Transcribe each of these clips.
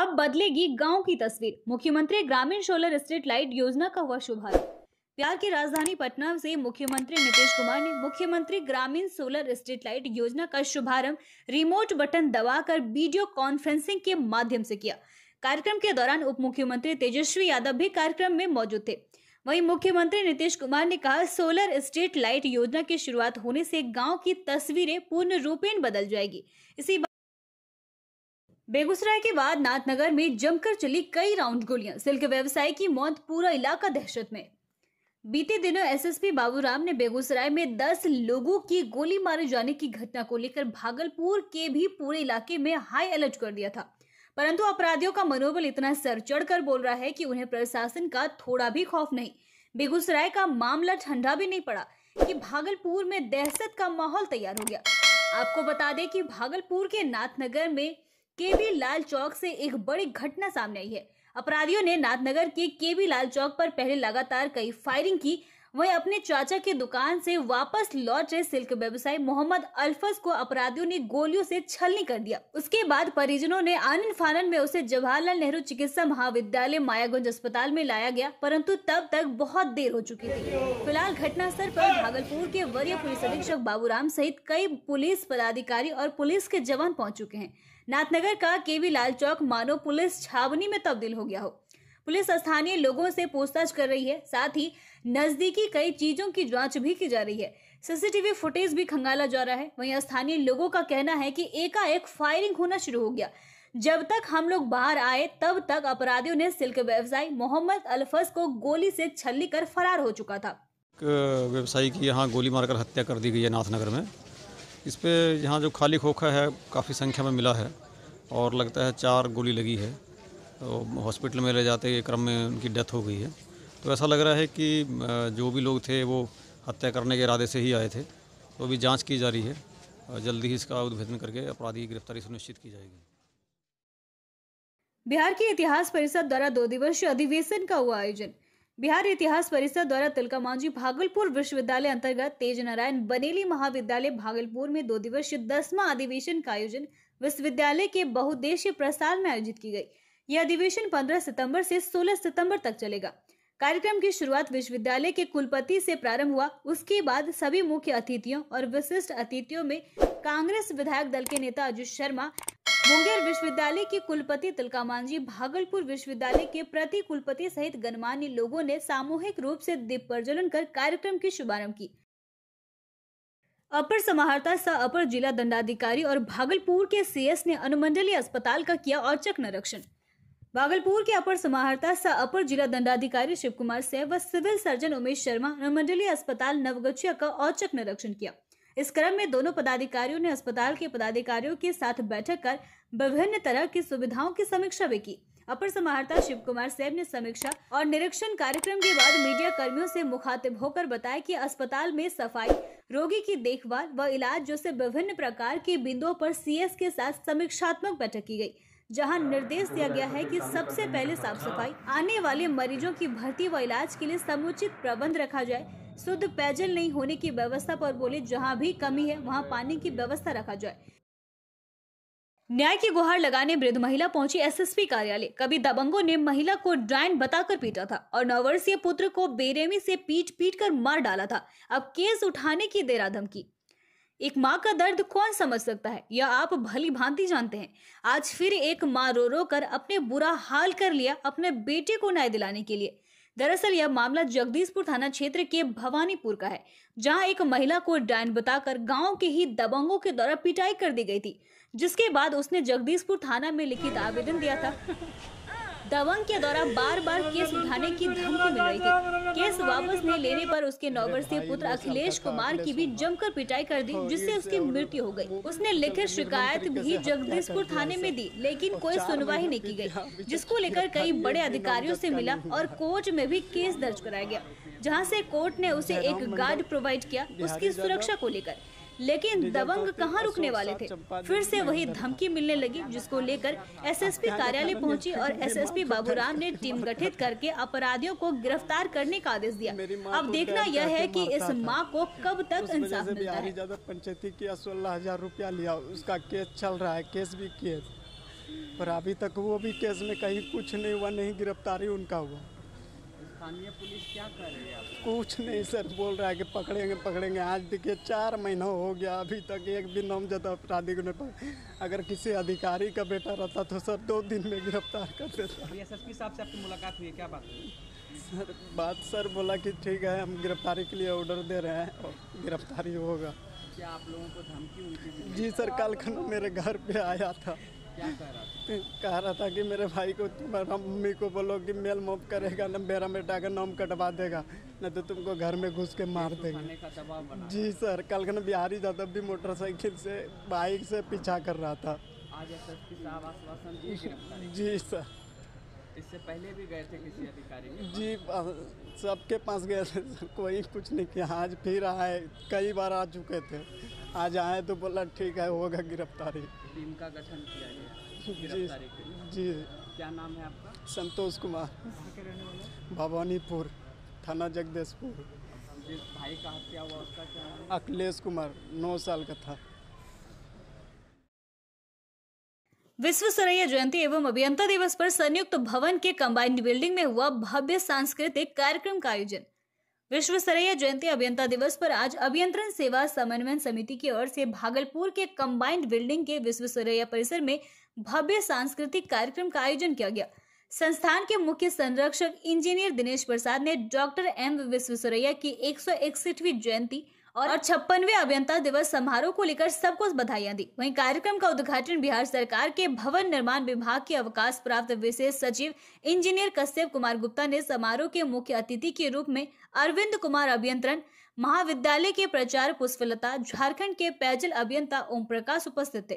अब बदलेगी गांव की तस्वीर मुख्यमंत्री ग्रामीण सोलर स्ट्रीट लाइट योजना का हुआ शुभारंभ बिहार की राजधानी पटना से मुख्यमंत्री नीतीश कुमार ने मुख्यमंत्री ग्रामीण सोलर स्ट्रीट लाइट योजना का शुभारंभ रिमोट बटन दबाकर वीडियो कॉन्फ्रेंसिंग के माध्यम से किया कार्यक्रम के दौरान उप मुख्यमंत्री तेजस्वी यादव भी कार्यक्रम में मौजूद थे वहीं मुख्यमंत्री नीतीश कुमार ने कहा सोलर स्ट्रीट लाइट योजना की शुरुआत होने से गांव की तस्वीरें पूर्ण रूपेण बदल जाएगी इसी बेगूसराय के बाद नाथनगर में जमकर चली कई राउंड गोलियां सिल्क व्यवसायी की मौत पूरा इलाका दहशत में बीते दिनों एसएसपी बाबूराम ने बेगूसराय में 10 लोगों की गोली मारे जाने की घटना को लेकर भागलपुर के भी पूरे इलाके में हाई अलर्ट कर दिया था परंतु अपराधियों का मनोबल इतना सर चढ़कर बोल रहा है कि उन्हें प्रशासन का थोड़ा भी खौफ नहीं बेगूसराय का मामला ठंडा भी नहीं पड़ा कि भागलपुर में दहशत का माहौल तैयार हो गया आपको बता दें कि भागलपुर के नाथनगर में केबी लाल चौक से एक बड़ी घटना सामने आई है अपराधियों ने नाथनगर के केबी लाल चौक पर पहले लगातार कई फायरिंग की वहीं अपने चाचा की दुकान से वापस लौट रहे सिल्क व्यवसायी मोहम्मद अल्फस को अपराधियों ने गोलियों से छलनी कर दिया उसके बाद परिजनों ने आनंद फानन में उसे जवाहरलाल नेहरू चिकित्सा महाविद्यालय मायागंज अस्पताल में लाया गया परंतु तब तक बहुत देर हो चुकी थी फिलहाल घटनास्थल पर भागलपुर के वरीय पुलिस अधीक्षक बाबू सहित कई पुलिस पदाधिकारी और पुलिस के जवान पहुँच चुके हैं नाथनगर का केवी लाल चौक मानो पुलिस छावनी में तब्दील हो गया हो पुलिस स्थानीय लोगों से पूछताछ कर रही है साथ ही नजदीकी कई चीजों की जांच भी की जा रही है सीसीटीवी फुटेज भी खंगाला जा रहा है वहीं स्थानीय लोगों का कहना है कि एकाएक फायरिंग होना शुरू हो गया जब तक हम लोग बाहर आए तब तक अपराधियों ने सिल्क व्यवसायी मोहम्मद अल्फस को गोली से छली कर फरार हो चुका था व्यवसायी की यहाँ गोली मारकर हत्या कर दी गई है नाथनगर में इस पर यहाँ जो खाली खोखा है काफ़ी संख्या में मिला है और लगता है चार गोली लगी है तो हॉस्पिटल में ले जाते क्रम में उनकी डेथ हो गई है तो ऐसा लग रहा है कि जो भी लोग थे वो हत्या करने के इरादे से ही आए थे तो अभी जांच की जा रही है जल्दी ही इसका उद्भेदन करके अपराधी की गिरफ्तारी सुनिश्चित की जाएगी बिहार के इतिहास परिषद द्वारा दो दिवसीय अधिवेशन का हुआ आयोजन बिहार इतिहास परिषद द्वारा तिलका मांझी भागलपुर विश्वविद्यालय अंतर्गत तेज नारायण बनेली महाविद्यालय भागलपुर में दो दिवसीय दसवां अधिवेशन का आयोजन विश्वविद्यालय के बहुद्देशीय प्रसार में आयोजित की गई यह अधिवेशन 15 सितंबर से 16 सितंबर तक चलेगा कार्यक्रम की शुरुआत विश्वविद्यालय के कुलपति से प्रारंभ हुआ उसके बाद सभी मुख्य अतिथियों और विशिष्ट अतिथियों में कांग्रेस विधायक दल के नेता अजित शर्मा मुंगेर विश्वविद्यालय के कुलपति तिलका मांझी भागलपुर विश्वविद्यालय के प्रति कुलपति सहित गणमान्य लोगों ने सामूहिक रूप से दीप प्रज्वलन कर कार्यक्रम की शुभारंभ की अपर समाहर्ता सह अपर जिला दंडाधिकारी और भागलपुर के सीएस ने अनुमंडलीय अस्पताल का किया औचक निरीक्षण भागलपुर के अपर समाहर्ता सह अपर जिला दंडाधिकारी शिव कुमार सिंह व सिविल सर्जन उमेश शर्मा अनुमंडलीय अस्पताल नवगछिया का औचक निरीक्षण किया इस क्रम में दोनों पदाधिकारियों ने अस्पताल के पदाधिकारियों के साथ बैठक कर विभिन्न तरह की सुविधाओं की समीक्षा भी की अपर समाहर्ता शिव कुमार सेब ने समीक्षा और निरीक्षण कार्यक्रम के बाद मीडिया कर्मियों से मुखातिब होकर बताया कि अस्पताल में सफाई रोगी की देखभाल व इलाज जैसे विभिन्न प्रकार के बिंदुओं पर सीएस के साथ समीक्षात्मक बैठक की गई जहां निर्देश दिया गया है कि सबसे पहले साफ सफाई आने वाले मरीजों की भर्ती व इलाज के लिए समुचित प्रबंध रखा जाए शुद्ध पेयजल नहीं होने की व्यवस्था पर बोले जहां भी कमी है वहां पानी की व्यवस्था रखा जाए न्याय की गुहार लगाने वृद्ध महिला पहुंची एसएसपी कार्यालय कभी दबंगों ने महिला को ड्राइन बताकर पीटा था और नौ पुत्र को बेरेमी से पीट पीट कर मार डाला था अब केस उठाने की देरा धमकी एक माँ का दर्द कौन समझ सकता है यह आप भली भांति जानते हैं आज फिर एक माँ रो रो कर अपने बुरा हाल कर लिया अपने बेटे को न्याय दिलाने के लिए दरअसल यह मामला जगदीशपुर थाना क्षेत्र के भवानीपुर का है जहां एक महिला को डायन बताकर गांव के ही दबंगों के द्वारा पिटाई कर दी गई थी जिसके बाद उसने जगदीशपुर थाना में लिखित आवेदन दिया था दबंग के दौरान बार बार केस उठाने की धमकी मिल रही थी केस वापस नहीं लेने पर उसके नौकर से पुत्र अखिलेश कुमार की भी जमकर पिटाई कर दी जिससे उसकी मृत्यु हो गई उसने लिखित शिकायत भी जगदीशपुर थाने में दी लेकिन कोई सुनवाई नहीं की गई जिसको लेकर कई बड़े अधिकारियों से मिला और कोर्ट में भी केस दर्ज कराया गया जहां से कोर्ट ने उसे एक गार्ड प्रोवाइड किया उसकी सुरक्षा को लेकर लेकिन दबंग कहां रुकने वाले थे फिर से वही धमकी मिलने लगी जिसको लेकर एसएसपी कार्यालय पहुंची और एसएसपी बाबूराम ने टीम गठित करके अपराधियों को गिरफ्तार करने का आदेश दिया अब देखना यह है कि इस मां को कब तक इंसाफ मिलता है पंचायती की सोलह हजार रूपया लिया उसका केस चल रहा है केस भी किए पर अभी तक वो भी केस में कहीं कुछ नहीं हुआ नहीं गिरफ्तारी उनका हुआ स्थानीय पुलिस क्या कर रही है आप? कुछ नहीं सर बोल रहा है कि पकड़ेंगे पकड़ेंगे आज देखिए चार महीना हो गया अभी तक एक भी नामजद अपराधी को नहीं अगर किसी अधिकारी का बेटा रहता तो सर दो दिन में गिरफ्तार कर देता एस एस साहब से आपकी मुलाकात हुई है क्या बात सर बात सर बोला कि ठीक है हम गिरफ्तारी के लिए ऑर्डर दे रहे हैं और गिरफ्तारी होगा क्या आप लोगों को धमकी जी सर कल खाना मेरे घर पे आया था कह रहा था कि मेरे भाई को तुम्हारा मम्मी को बोलो कि मेल मोप करेगा ना मेरा बेटा का नाम कटवा देगा ना तो तुमको घर में घुस के मार तो देगा जी सर कल का बिहारी यादव भी मोटरसाइकिल से बाइक से पीछा कर रहा था आज जी सर इससे पहले भी गए थे किसी अधिकारी जी सबके पास गए थे कोई कुछ नहीं किया आज फिर आए कई बार आ चुके थे आज आए तो बोला ठीक है होगा गिरफ्तारी टीम का गठन किया गया जी, जी क्या नाम है आपका संतोष कुमार भवानीपुर थाना जगदेशपुर भाई का हत्या हुआ उसका क्या नाम अखिलेश कुमार नौ साल का था विश्व सरैया जयंती एवं अभियंता दिवस पर संयुक्त भवन के कंबाइंड बिल्डिंग में हुआ भव्य सांस्कृतिक कार्यक्रम का आयोजन विश्व सरैया जयंती अभियंता दिवस पर आज अभियंत्रण सेवा समन्वयन समिति की ओर से भागलपुर के कंबाइंड बिल्डिंग के विश्व सरैया परिसर में भव्य सांस्कृतिक कार्यक्रम का आयोजन किया गया संस्थान के मुख्य संरक्षक इंजीनियर दिनेश प्रसाद ने डॉक्टर एम सरैया की एक जयंती और छप्पनवे अभियंता दिवस समारोह को लेकर सबको बधाइयां दी वहीं कार्यक्रम का उद्घाटन बिहार सरकार के भवन निर्माण विभाग के अवकाश प्राप्त विशेष सचिव इंजीनियर कश्यप कुमार गुप्ता ने समारोह के मुख्य अतिथि के रूप में अरविंद कुमार अभियंत्रण महाविद्यालय के प्रचार पुष्पलता झारखंड के पैजल अभियंता ओम प्रकाश उपस्थित थे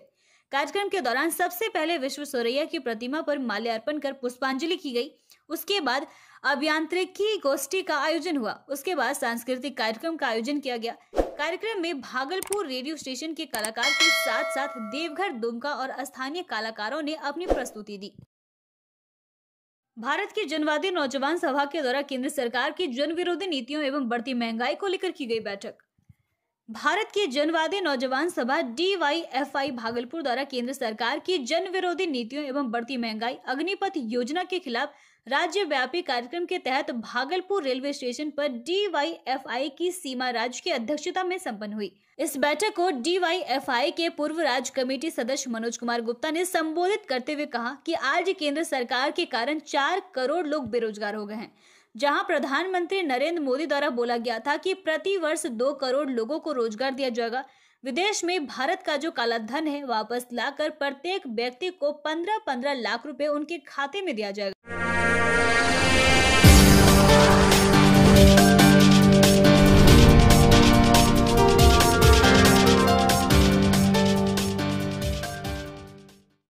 कार्यक्रम के दौरान सबसे पहले विश्व सोरैया की प्रतिमा पर माल्यार्पण कर पुष्पांजलि की गई उसके बाद अभियांत्रिकी गोष्ठी का आयोजन हुआ उसके बाद सांस्कृतिक कार्यक्रम का आयोजन किया गया कार्यक्रम में भागलपुर रेडियो स्टेशन के कलाकार के साथ साथ देवघर दुमका और स्थानीय कलाकारों ने अपनी प्रस्तुति दी भारत की जनवादी नौजवान सभा के द्वारा केंद्र सरकार की जन विरोधी नीतियों एवं बढ़ती महंगाई को लेकर की गई बैठक भारत की जनवादी नौजवान सभा डी भागलपुर द्वारा केंद्र सरकार की जन विरोधी नीतियों एवं बढ़ती महंगाई अग्निपथ योजना के खिलाफ राज्यव्यापी कार्यक्रम के तहत भागलपुर रेलवे स्टेशन पर डी की सीमा राज की अध्यक्षता में संपन्न हुई इस बैठक को डी के पूर्व राज्य कमेटी सदस्य मनोज कुमार गुप्ता ने संबोधित करते हुए कहा कि आज केंद्र सरकार के कारण चार करोड़ लोग बेरोजगार हो गए हैं जहां प्रधानमंत्री नरेंद्र मोदी द्वारा बोला गया था कि वर्ष दो करोड़ लोगों को रोजगार दिया जाएगा विदेश में भारत का जो काला धन है वापस लाकर प्रत्येक व्यक्ति को पंद्रह पंद्रह लाख रुपए उनके खाते में दिया जाएगा